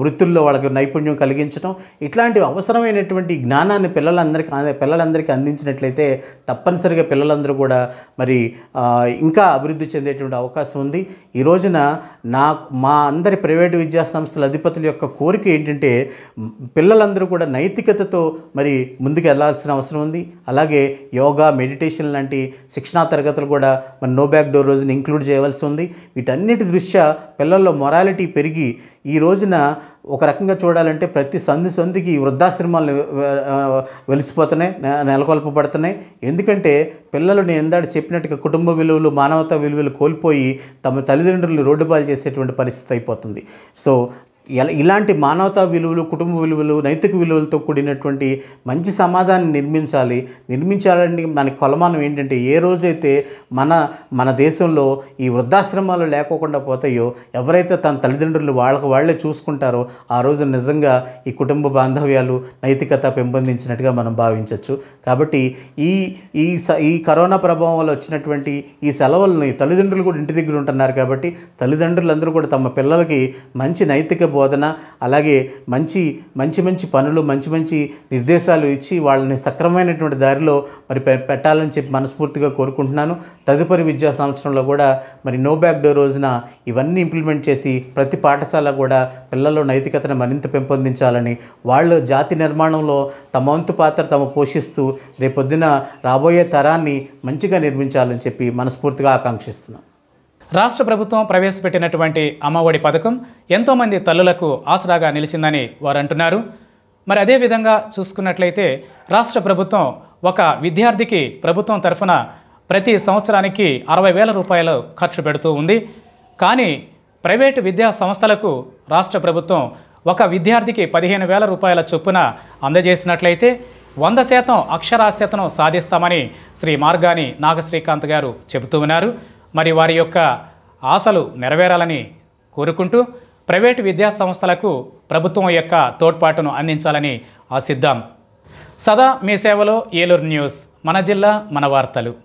వృత్తుల్లో వాళ్ళకి నైపుణ్యం కలిగించడం ఇట్లాంటి అవసరమైనటువంటి జ్ఞానాన్ని పిల్లలందరికీ పిల్లలందరికీ అందించినట్లయితే తప్పనిసరిగా పిల్లలందరూ కూడా మరి ఇంకా అభివృద్ధి చెందేటువంటి అవకాశం ఉంది ఈ రోజున నా మా అందరి ప్రైవేటు విద్యా సంస్థల అధిపతుల యొక్క కోరిక ఏంటంటే పిల్లలందరూ కూడా నైతికతతో మరి ముందుకు వెళ్ళాల్సిన అవసరం ఉంది అలాగే యోగా మెడిటేషన్ లాంటి శిక్షణా తరగతులు కూడా మన నో బ్యాక్ డోర్ రోజుని ఇంక్లూడ్ చేయవలసి ఉంది వీటన్నిటి దృష్ట్యా పిల్లల్లో మొరాలిటీ పెరిగి పెరిగి ఈ రోజున ఒక రకంగా చూడాలంటే ప్రతి సందు సందుకి వృద్ధాశ్రమాలు వెలిసిపోతున్నాయి నెలకొల్పబడుతున్నాయి ఎందుకంటే పిల్లలు నేను ఇందాడ చెప్పినట్టుగా కుటుంబ విలువలు మానవతా విలువలు కోల్పోయి తమ తల్లిదండ్రులను రోడ్డు బాల్ చేసేటువంటి పరిస్థితి అయిపోతుంది సో ఇలాంటి మానవతా విలువలు కుటుంబ విలువలు నైతిక విలువలతో కూడినటువంటి మంచి సమాజాన్ని నిర్మించాలి నిర్మించాలని మనకి కొలమానం ఏంటంటే ఏ రోజైతే మన మన దేశంలో ఈ వృద్ధాశ్రమాలు లేకోకుండా పోతాయో ఎవరైతే తన తల్లిదండ్రులు వాళ్ళకు వాళ్ళే చూసుకుంటారో ఆ రోజు నిజంగా ఈ కుటుంబ బాంధవ్యాలు నైతికత పెంపొందించినట్టుగా మనం భావించవచ్చు కాబట్టి ఈ ఈ స ఈ కరోనా ప్రభావం వల్ల వచ్చినటువంటి ఈ సెలవులని తల్లిదండ్రులు కూడా ఇంటి దగ్గర ఉంటున్నారు కాబట్టి తల్లిదండ్రులందరూ కూడా తమ పిల్లలకి మంచి నైతిక బోధన అలాగే మంచి మంచి మంచి పనులు మంచి మంచి నిర్దేశాలు ఇచ్చి వాళ్ళని సక్రమైనటువంటి దారిలో మరి పెట్టాలని చెప్పి మనస్ఫూర్తిగా కోరుకుంటున్నాను తదుపరి విద్యా సంవత్సరంలో కూడా మరి నో బ్యాక్ డోర్ రోజున ఇవన్నీ ఇంప్లిమెంట్ చేసి ప్రతి పాఠశాల కూడా పిల్లల్లో నైతికతను మరింత పెంపొందించాలని వాళ్ళు జాతి నిర్మాణంలో తమ వంతు పాత్ర తమ పోషిస్తూ రేపొద్దున రాబోయే తరాన్ని మంచిగా నిర్మించాలని చెప్పి మనస్ఫూర్తిగా ఆకాంక్షిస్తున్నాను రాష్ట్ర ప్రభుత్వం ప్రవేశపెట్టినటువంటి అమ్మఒడి పథకం ఎంతోమంది తల్లులకు ఆసరాగా నిలిచిందని వారు అంటున్నారు మరి అదేవిధంగా చూసుకున్నట్లయితే రాష్ట్ర ప్రభుత్వం ఒక విద్యార్థికి ప్రభుత్వం తరఫున ప్రతి సంవత్సరానికి అరవై వేల రూపాయలు ఖర్చు పెడుతూ ఉంది కానీ ప్రైవేటు విద్యా సంస్థలకు రాష్ట్ర ప్రభుత్వం ఒక విద్యార్థికి పదిహేను వేల రూపాయల చొప్పున అందజేసినట్లయితే వంద శాతం అక్షరాస్యతను సాధిస్తామని శ్రీ మార్గాని నాగశ్రీకాంత్ గారు చెబుతూ ఉన్నారు మరి వారి యొక్క ఆశలు నెరవేరాలని కోరుకుంటూ ప్రైవేటు విద్యా సంస్థలకు ప్రభుత్వం యొక్క తోడ్పాటును అందించాలని ఆశిద్దాం సదా మీ సేవలో ఏలూరు న్యూస్ మన జిల్లా మన వార్తలు